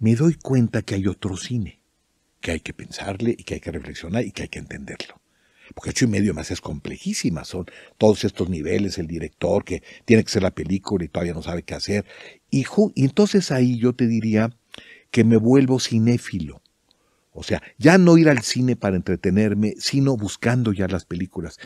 me doy cuenta que hay otro cine, que hay que pensarle y que hay que reflexionar y que hay que entenderlo. Porque hecho y medio más es complejísima, son todos estos niveles, el director que tiene que hacer la película y todavía no sabe qué hacer. y entonces ahí yo te diría que me vuelvo cinéfilo. O sea, ya no ir al cine para entretenerme, sino buscando ya las películas,